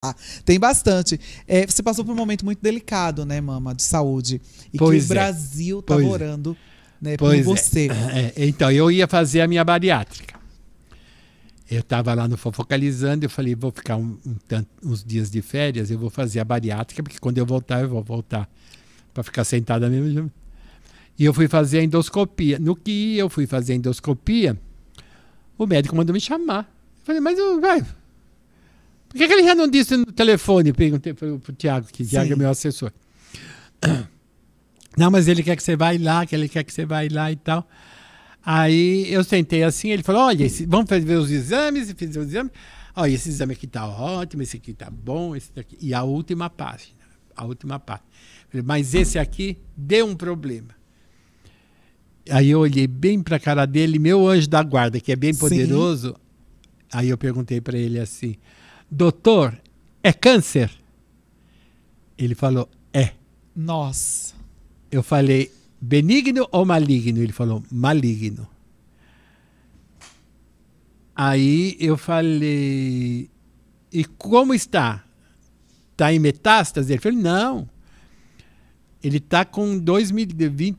Ah, tem bastante. É, você passou por um momento muito delicado, né, mama, de saúde. E pois que o é. Brasil é. tá pois orando é. né, por é. você. É, é. Então, eu ia fazer a minha bariátrica. Eu estava lá no Fofocalizando, eu falei, vou ficar um, um, uns dias de férias, eu vou fazer a bariátrica, porque quando eu voltar, eu vou voltar para ficar sentada mesmo. E eu fui fazer a endoscopia. No que eu fui fazer a endoscopia, o médico mandou me chamar. Eu falei, mas eu, vai, por que, que ele já não disse no telefone? Perguntei para o Tiago, que o Tiago é meu assessor. Não, mas ele quer que você vá lá, que ele quer que você vá lá e tal. Aí eu sentei assim, ele falou: olha, esse, vamos fazer os exames, e fiz os exames. Olha, esse exame aqui está ótimo, esse aqui está bom, esse daqui. E a última página, a última página. Falei, mas esse aqui deu um problema. Aí eu olhei bem para a cara dele, meu anjo da guarda, que é bem poderoso. Sim. Aí eu perguntei para ele assim: doutor, é câncer? Ele falou, é. Nossa. Eu falei, benigno ou maligno? Ele falou, maligno. Aí eu falei, e como está? Está em metástase? Ele falou, não. Ele está com 2020.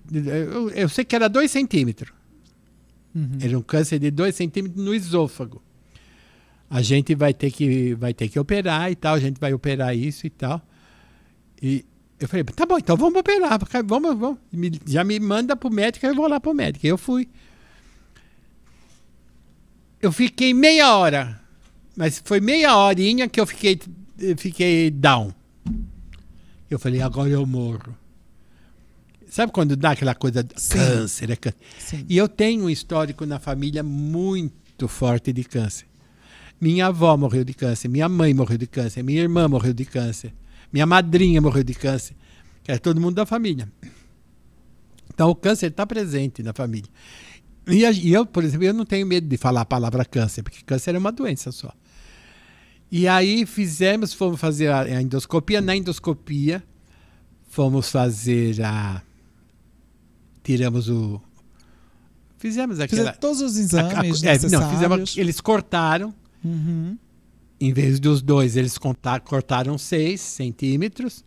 eu sei que era 2 centímetros. Uhum. Era um câncer de 2 centímetros no esôfago a gente vai ter que vai ter que operar e tal, a gente vai operar isso e tal. E eu falei, tá bom, então vamos operar, vamos, vamos. já me manda pro médico, eu vou lá pro médico. Eu fui. Eu fiquei meia hora, mas foi meia horinha que eu fiquei, fiquei down. Eu falei, agora eu morro. Sabe quando dá aquela coisa de câncer, é câncer? E eu tenho um histórico na família muito forte de câncer. Minha avó morreu de câncer, minha mãe morreu de câncer, minha irmã morreu de câncer, minha madrinha morreu de câncer, que é todo mundo da família. Então o câncer está presente na família. E, a, e eu, por exemplo, eu não tenho medo de falar a palavra câncer, porque câncer é uma doença só. E aí fizemos, fomos fazer a endoscopia. Na endoscopia, fomos fazer a. Tiramos o. Fizemos aquela. Fizemos todos os exames. A, a, é, não, fizemos, eles cortaram Uhum. Em vez dos dois, eles contar, cortaram 6 centímetros.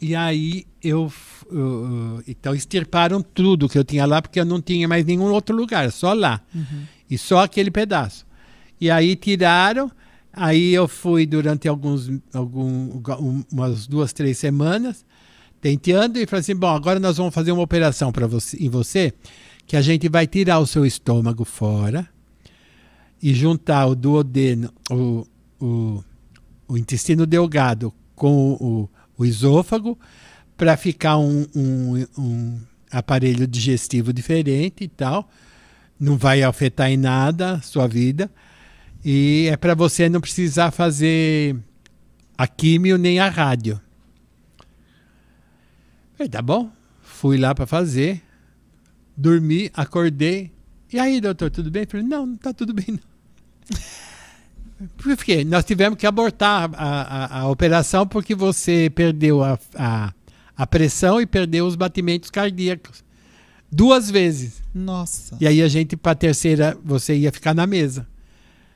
E aí eu, eu, Então extirparam tudo que eu tinha lá, porque eu não tinha mais nenhum outro lugar, só lá. Uhum. E só aquele pedaço. E aí tiraram. Aí eu fui durante alguns, algum, umas duas, três semanas tenteando e falei assim: bom, agora nós vamos fazer uma operação para você, em você, que a gente vai tirar o seu estômago fora e juntar o duodeno, o, o, o intestino delgado com o, o esôfago, para ficar um, um, um aparelho digestivo diferente e tal. Não vai afetar em nada a sua vida. E é para você não precisar fazer a químio nem a rádio. Falei, tá bom. Fui lá para fazer. Dormi, acordei. E aí, doutor, tudo bem? Falei, não, não está tudo bem não. Porque nós tivemos que abortar a, a, a operação porque você perdeu a, a, a pressão e perdeu os batimentos cardíacos. Duas vezes. Nossa. E aí a gente, para a terceira, você ia ficar na mesa.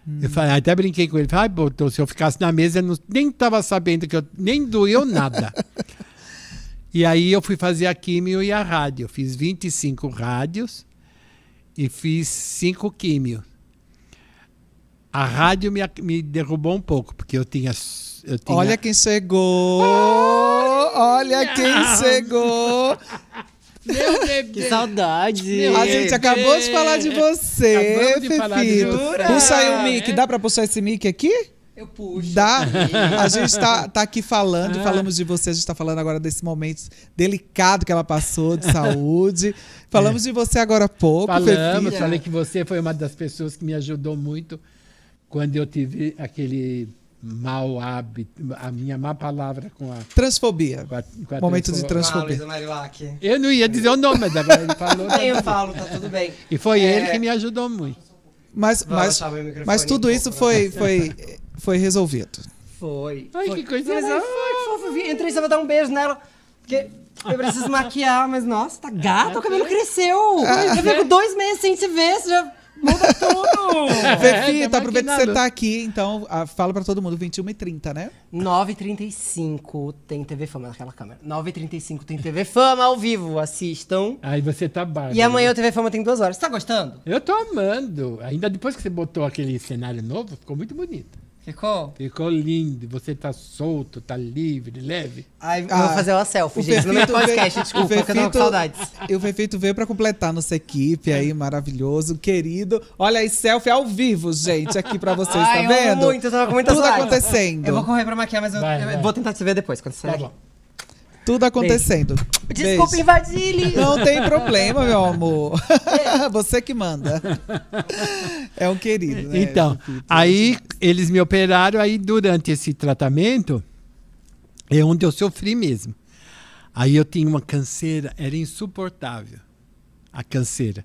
Hum. Eu falei, ah, até brinquei com ele. Falei, ah, então, se eu ficasse na mesa, eu não, nem estava sabendo que eu nem doeu nada. e aí eu fui fazer a químio e a rádio. fiz 25 rádios e fiz 5 químios. A rádio me, me derrubou um pouco, porque eu tinha. Eu tinha... Olha quem chegou! olha não. quem chegou! Meu bebê. Que saudade. Meu a gente acabou de falar de você, de Pepito. De Puxa aí o mic. Dá pra puxar esse mic aqui? Eu puxo. Dá. A gente tá, tá aqui falando, ah. falamos de você, a gente tá falando agora desse momento delicado que ela passou de saúde. Falamos é. de você agora há pouco, Falamos, Pepita. falei que você foi uma das pessoas que me ajudou muito quando eu tive aquele mau hábito, a minha má palavra com a. Transfobia. Com a, com a Momento transfobia. de transfobia. Eu não ia dizer o nome, mas agora ele falou. Não, eu falo, tá tudo bem. E foi é... ele que me ajudou muito. Mas, mas, mas tudo isso foi, foi, foi resolvido. Foi. Ai, foi. que coisa mas, ai, é, foi, foi, foi. Entrei só pra dar um beijo nela. Porque eu preciso maquiar, mas nossa, tá gata, é, o cabelo é. cresceu. Ah, eu fico dois meses sem se ver, você já Muda tudo! Fefita, é, tá tá aproveita que você tá aqui, então a, ah, fala pra todo mundo, 21h30, né? 9h35 tem TV Fama naquela câmera. 9h35 tem TV Fama ao vivo, assistam. Aí você tá baixo. E amanhã o TV Fama tem duas horas. Você tá gostando? Eu tô amando. Ainda depois que você botou aquele cenário novo, ficou muito bonito. Ficou? Ficou lindo. Você tá solto, tá livre, leve. Ai, ah, vou fazer uma selfie, gente. No meu é podcast, desculpa, que eu tô com saudades. E o Fefito veio pra completar nossa equipe aí, é. maravilhoso, querido. Olha aí, selfie ao vivo, gente, aqui pra vocês, tá Ai, tá vendo? muito, eu tava com muita Tudo saudade. acontecendo. Eu vou correr pra maquiar, mas eu, vai, vai. vou tentar te ver depois, quando sair. Tá bom. Tudo acontecendo. Beijo. Desculpa Beijo. invadir. Não tem problema, meu amor. É. Você que manda. É um querido, né? Então, é aí eles me operaram, aí durante esse tratamento é onde eu sofri mesmo. Aí eu tinha uma canseira, era insuportável a canseira.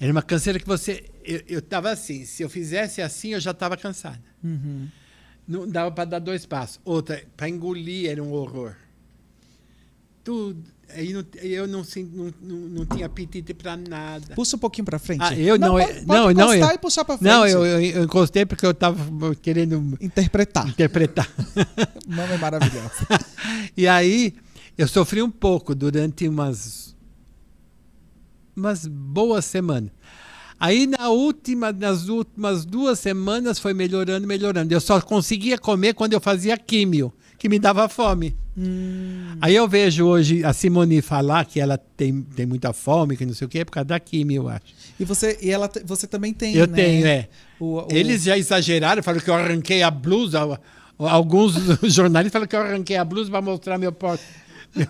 Era uma canseira que você. Eu, estava tava assim, se eu fizesse assim, eu já estava cansada. Uhum. Não dava para dar dois passos. Outra, para engolir era um horror tudo. Aí não, eu não, não, não, não tinha apetite para nada. Puxa um pouquinho para frente. Ah, eu não, não pode, pode não, não, eu, e puxar para frente. Não, eu, eu, encostei porque eu estava querendo interpretar. Interpretar. o é e aí eu sofri um pouco durante umas umas boas semanas. Aí na última, nas últimas duas semanas foi melhorando, melhorando. Eu só conseguia comer quando eu fazia químio que me dava fome. Hum. Aí eu vejo hoje a Simone falar que ela tem, tem muita fome, que não sei o que, é por causa da química, eu acho. E você, e ela, você também tem, Eu né? tenho, é. O, o... Eles já exageraram, falaram que eu arranquei a blusa. Alguns jornalistas falaram que eu arranquei a blusa para mostrar meu porte.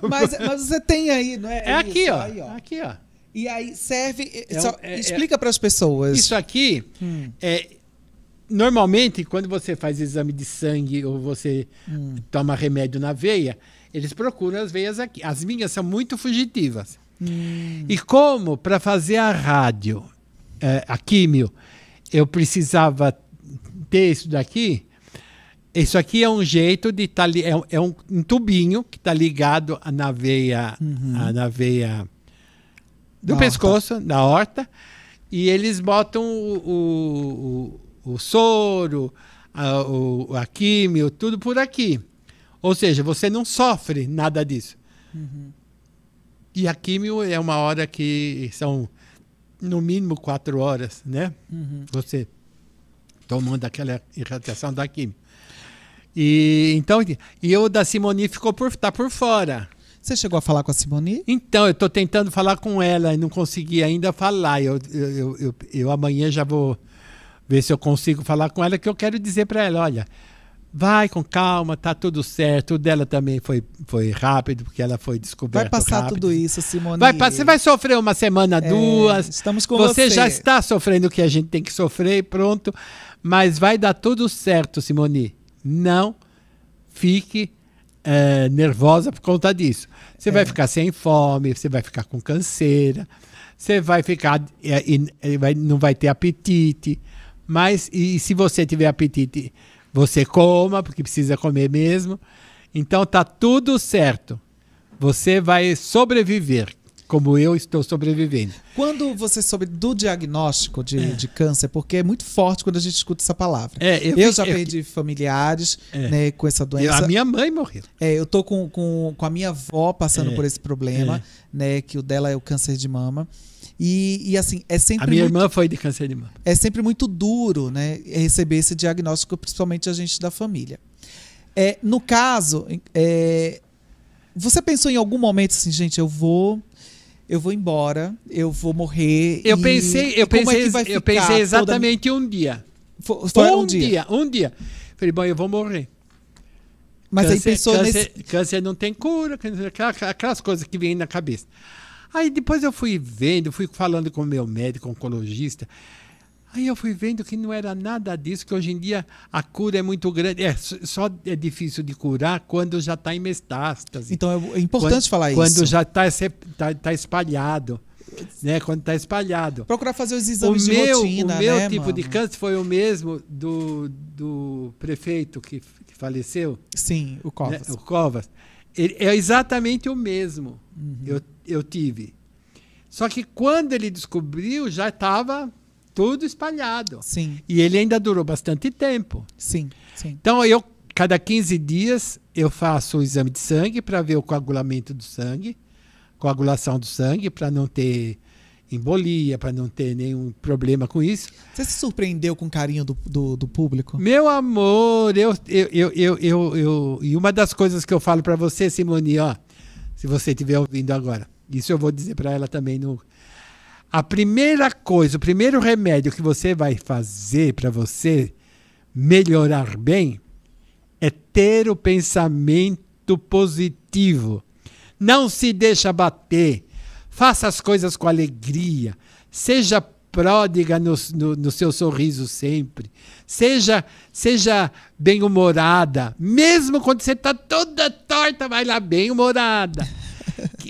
Mas, mas, você tem aí, não é? É, é aqui, isso, ó, aí, ó. Aqui, ó. E aí serve. É, só, é, é, explica para as pessoas. Isso aqui hum. é normalmente, quando você faz exame de sangue ou você hum. toma remédio na veia, eles procuram as veias aqui. As minhas são muito fugitivas. Hum. E como para fazer a rádio, é, a químio, eu precisava ter isso daqui. Isso aqui é um jeito de estar tá é, é um, tubinho que está ligado na veia, uhum. na veia do da pescoço, horta. na horta, e eles botam o, o, o soro, a, o, a químio, tudo por aqui. Ou seja, você não sofre nada disso. Uhum. E a químio é uma hora que são no mínimo quatro horas, né? Uhum. Você tomando aquela irradiação da químio. E então, e o da Simone ficou por tá por fora. Você chegou a falar com a Simone? Então, eu estou tentando falar com ela e não consegui ainda falar. Eu, eu, eu, eu amanhã já vou ver se eu consigo falar com ela, que eu quero dizer para ela, olha, vai com calma, tá tudo certo. O dela também foi, foi rápido, porque ela foi descoberta. Vai passar rápido. tudo isso, Simone. Vai, você vai sofrer uma semana, é, duas. Estamos com você. Você já está sofrendo o que a gente tem que sofrer, pronto. Mas vai dar tudo certo, Simone. Não fique é, nervosa por conta disso. Você é. vai ficar sem fome, você vai ficar com canseira, você vai ficar. É, não vai ter apetite mas e se você tiver apetite, você coma, porque precisa comer mesmo. Então tá tudo certo. Você vai sobreviver como eu estou sobrevivendo. Quando você soube do diagnóstico de, é. de câncer, porque é muito forte quando a gente escuta essa palavra. É, eu, eu já eu, perdi eu, familiares é. né, com essa doença. a minha mãe morreu. É, eu tô com, com, com a minha avó passando é. por esse problema, é. né? Que o dela é o câncer de mama. E, e, assim, é sempre. A minha muito, irmã foi de câncer de mama. É sempre muito duro, né? Receber esse diagnóstico, principalmente a gente da família. É, no caso, é, você pensou em algum momento assim, gente, eu vou eu vou embora, eu vou morrer. Eu e, pensei, eu é pensei, é eu pensei exatamente toda... um dia. Foi, foi um, um dia. dia. um dia. Falei, bom, eu vou morrer. Mas câncer, aí pensou câncer, nesse câncer não tem cura, aquelas coisas que vêm na cabeça. Aí depois eu fui vendo, fui falando com meu médico oncologista. Aí eu fui vendo que não era nada disso, que hoje em dia a cura é muito grande. É, só é difícil de curar quando já está em metástase. Então é, é importante quando, falar quando isso. Quando já está tá, tá espalhado. Né, quando está espalhado. Procurar fazer os exames o de meu, rotina, O meu né, tipo mano? de câncer foi o mesmo do, do prefeito que, que faleceu. Sim, o né? Covas. Né, o Covas. Ele, é exatamente o mesmo uhum. eu, eu tive. Só que quando ele descobriu, já estava tudo espalhado. Sim. E ele ainda durou bastante tempo. Sim, sim. Então eu cada 15 dias eu faço o exame de sangue para ver o coagulamento do sangue, coagulação do sangue para não ter embolia, para não ter nenhum problema com isso. Você se surpreendeu com o carinho do, do, do público? Meu amor, eu, eu, eu, eu, eu, e uma das coisas que eu falo para você, Simone, ó, se você estiver ouvindo agora, isso eu vou dizer para ela também no, a primeira coisa, o primeiro remédio que você vai fazer para você melhorar bem é ter o pensamento positivo. Não se deixa bater. Faça as coisas com alegria. Seja pródiga no, no, no seu sorriso sempre. Seja, seja bem-humorada. Mesmo quando você está toda torta, vai lá bem-humorada.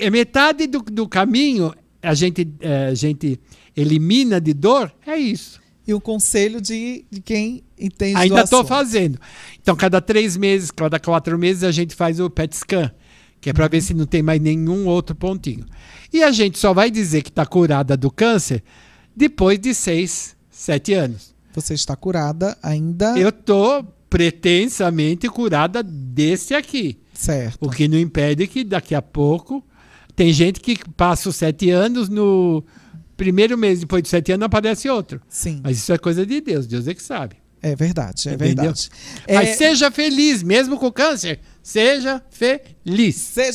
É metade do, do caminho a gente, é, a gente elimina de dor, é isso. E o conselho de, de quem entende Ainda estou fazendo. Então, cada três meses, cada quatro meses, a gente faz o PET scan, que é para uhum. ver se não tem mais nenhum outro pontinho. E a gente só vai dizer que está curada do câncer depois de seis, sete anos. Você está curada ainda? Eu estou pretensamente curada desse aqui. Certo. O que não impede que daqui a pouco tem gente que passa os sete anos no primeiro mês, depois dos sete anos, aparece outro. Sim. Mas isso é coisa de Deus, Deus é que sabe. É verdade, é Entendeu? verdade. Mas é... seja feliz, mesmo com câncer, seja feliz. Seja